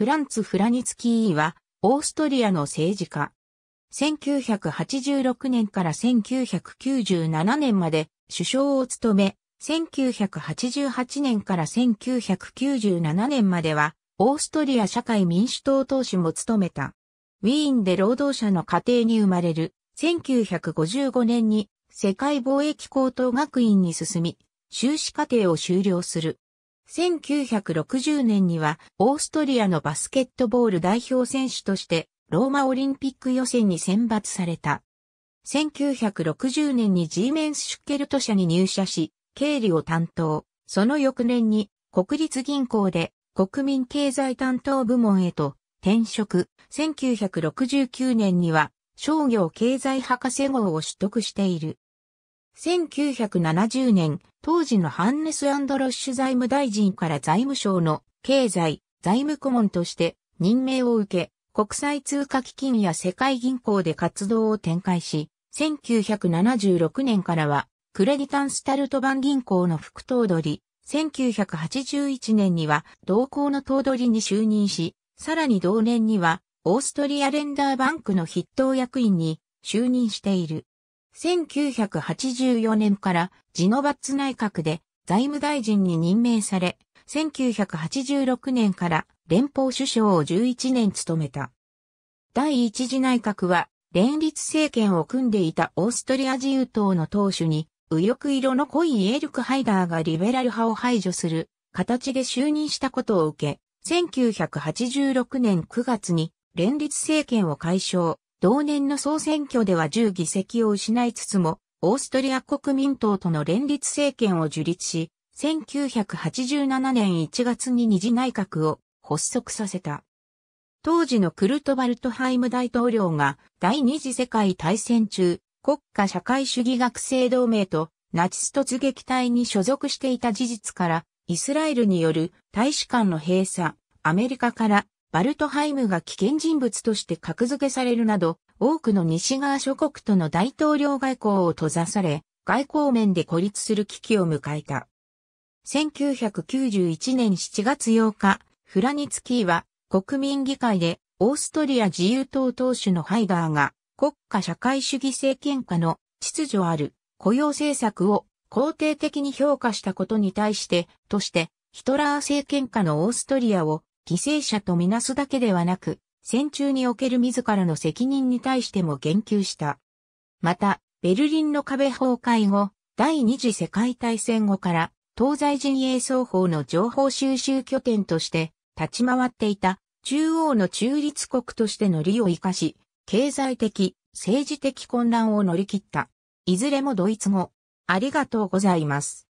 フランツ・フラニツキーは、オーストリアの政治家。1986年から1997年まで首相を務め、1988年から1997年までは、オーストリア社会民主党党首も務めた。ウィーンで労働者の家庭に生まれる、1955年に世界貿易高等学院に進み、修士課程を修了する。1960年にはオーストリアのバスケットボール代表選手としてローマオリンピック予選に選抜された。1960年にジーメンスシュッケルト社に入社し、経理を担当。その翌年に国立銀行で国民経済担当部門へと転職。1969年には商業経済博士号を取得している。1970年、当時のハンネス・アンドロッシュ財務大臣から財務省の経済、財務顧問として任命を受け、国際通貨基金や世界銀行で活動を展開し、1976年からは、クレディタンスタルトバン銀行の副頭取、1981年には同行の頭取に就任し、さらに同年には、オーストリアレンダーバンクの筆頭役員に就任している。1984年からジノバッツ内閣で財務大臣に任命され、1986年から連邦首相を11年務めた。第一次内閣は連立政権を組んでいたオーストリア自由党の党首に右翼色の濃いエールクハイダーがリベラル派を排除する形で就任したことを受け、1986年9月に連立政権を解消、同年の総選挙では10議席を失いつつも、オーストリア国民党との連立政権を樹立し、1987年1月に二次内閣を発足させた。当時のクルトバルトハイム大統領が第二次世界大戦中、国家社会主義学生同盟とナチス突撃隊に所属していた事実から、イスラエルによる大使館の閉鎖、アメリカからバルトハイムが危険人物として格付けされるなど、多くの西側諸国との大統領外交を閉ざされ、外交面で孤立する危機を迎えた。1991年7月8日、フラニツキーは国民議会でオーストリア自由党党首のハイガーが国家社会主義政権下の秩序ある雇用政策を肯定的に評価したことに対して、としてヒトラー政権下のオーストリアを犠牲者とみなすだけではなく、戦中における自らの責任に対しても言及した。また、ベルリンの壁崩壊後、第二次世界大戦後から東西陣営双方の情報収集拠点として立ち回っていた中央の中立国としての利を生かし、経済的、政治的混乱を乗り切った。いずれもドイツ語。ありがとうございます。